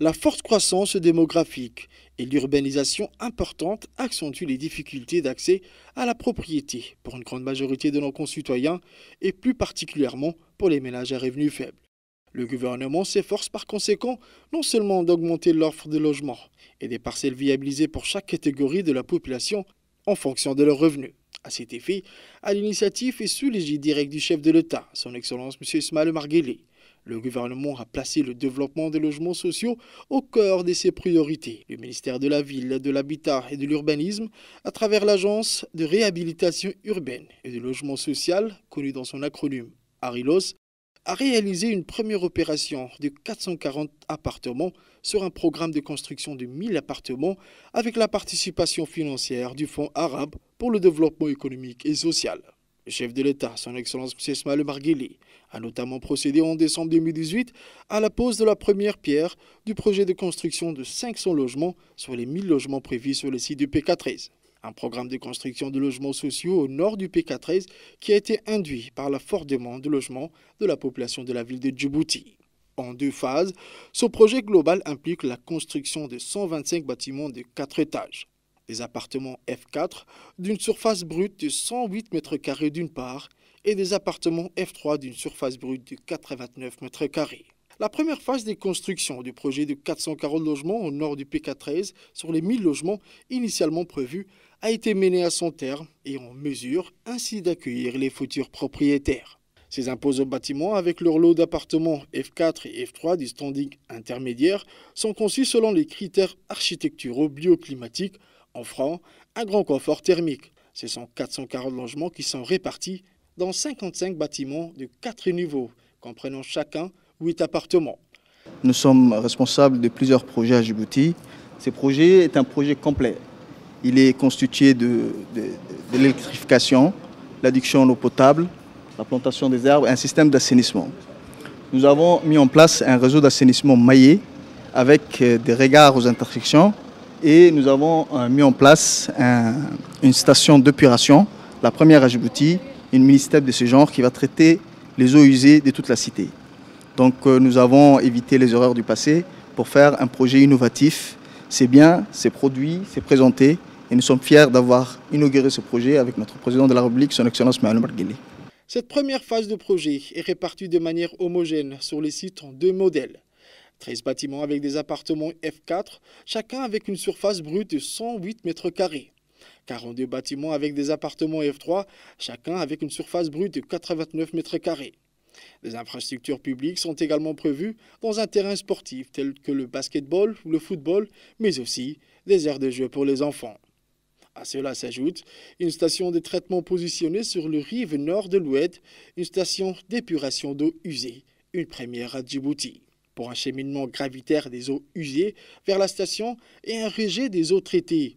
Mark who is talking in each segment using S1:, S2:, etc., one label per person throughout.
S1: La forte croissance démographique et l'urbanisation importante accentuent les difficultés d'accès à la propriété pour une grande majorité de nos concitoyens et plus particulièrement pour les ménages à revenus faibles. Le gouvernement s'efforce par conséquent non seulement d'augmenter l'offre de logements et des parcelles viabilisées pour chaque catégorie de la population en fonction de leurs revenus. À cet effet, à l'initiative et sous l'égide directe du chef de l'État, son Excellence M. Ismaël Marguerite, le gouvernement a placé le développement des logements sociaux au cœur de ses priorités. Le ministère de la Ville, de l'Habitat et de l'Urbanisme, à travers l'Agence de réhabilitation urbaine et de logement social, connue dans son acronyme ARILOS, a réalisé une première opération de 440 appartements sur un programme de construction de 1000 appartements avec la participation financière du Fonds arabe pour le développement économique et social. Le chef de l'État, son Excellence M. le a notamment procédé en décembre 2018 à la pose de la première pierre du projet de construction de 500 logements sur les 1000 logements prévus sur le site du PK13. Un programme de construction de logements sociaux au nord du PK13 qui a été induit par la forte demande de logements de la population de la ville de Djibouti. En deux phases, ce projet global implique la construction de 125 bâtiments de 4 étages des appartements F4 d'une surface brute de 108 m carrés d'une part et des appartements F3 d'une surface brute de 89 m carrés. La première phase des constructions du projet de 440 logements au nord du PK13 sur les 1000 logements initialement prévus a été menée à son terme et en mesure ainsi d'accueillir les futurs propriétaires. Ces aux bâtiments avec leur lot d'appartements F4 et F3 du standing intermédiaire sont conçus selon les critères architecturaux bioclimatiques en francs, un grand confort thermique. Ce sont 440 logements qui sont répartis dans 55 bâtiments de 4 niveaux, comprenant chacun 8 appartements.
S2: Nous sommes responsables de plusieurs projets à Djibouti. Ce projet est un projet complet. Il est constitué de, de, l'électrification, l'adduction à l'eau potable, la plantation des arbres et un système d'assainissement. Nous avons mis en place un réseau d'assainissement maillé avec euh, des regards aux intersections et nous avons euh, mis en place une station d'épuration, la première à Djibouti, une ministère de ce genre qui va traiter les eaux usées de toute la cité. Donc euh, nous avons évité les erreurs du passé pour faire un projet innovatif. C'est bien, c'est produit, c'est présenté et nous sommes fiers d'avoir inauguré ce projet avec notre président de la République, son Excellence Mahmoud Margueli.
S1: Cette première phase de projet est répartie de manière homogène sur les sites en deux modèles. 13 bâtiments avec des appartements F4, chacun avec une surface brute de 108 mètres carrés. 42 bâtiments avec des appartements F3, chacun avec une surface brute de 89 mètres carrés. Des infrastructures publiques sont également prévues dans un terrain sportif tel que le basketball ou le football, mais aussi des aires de jeu pour les enfants. À cela s'ajoute une station de traitement positionnée sur le rive nord de l'Oued, une station d'épuration d'eau usée, une première à Djibouti pour un cheminement gravitaire des eaux usées vers la station et un rejet des eaux traitées.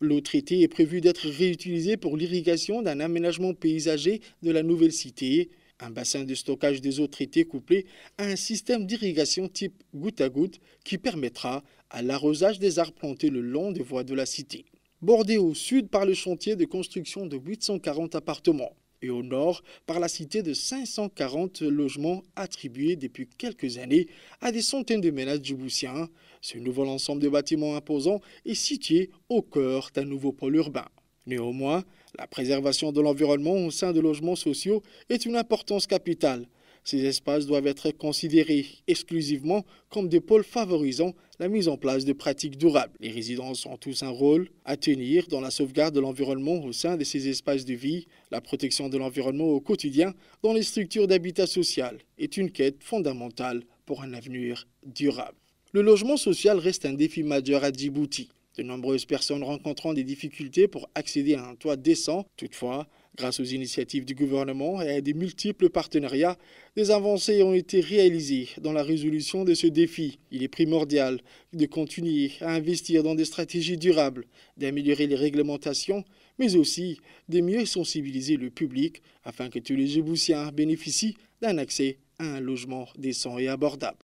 S1: L'eau traitée est prévue d'être réutilisée pour l'irrigation d'un aménagement paysager de la nouvelle cité, un bassin de stockage des eaux traitées couplé à un système d'irrigation type goutte à goutte qui permettra à l'arrosage des arbres plantés le long des voies de la cité. Bordé au sud par le chantier de construction de 840 appartements, et au nord par la cité de 540 logements attribués depuis quelques années à des centaines de ménages djiboutiens. Ce nouvel ensemble de bâtiments imposants est situé au cœur d'un nouveau pôle urbain. Néanmoins, la préservation de l'environnement au sein de logements sociaux est une importance capitale ces espaces doivent être considérés exclusivement comme des pôles favorisant la mise en place de pratiques durables. Les résidences ont tous un rôle à tenir dans la sauvegarde de l'environnement au sein de ces espaces de vie. La protection de l'environnement au quotidien dans les structures d'habitat social est une quête fondamentale pour un avenir durable. Le logement social reste un défi majeur à Djibouti. De nombreuses personnes rencontrant des difficultés pour accéder à un toit décent, toutefois, Grâce aux initiatives du gouvernement et à des multiples partenariats, des avancées ont été réalisées dans la résolution de ce défi. Il est primordial de continuer à investir dans des stratégies durables, d'améliorer les réglementations, mais aussi de mieux sensibiliser le public afin que tous les Jeboussiens bénéficient d'un accès à un logement décent et abordable.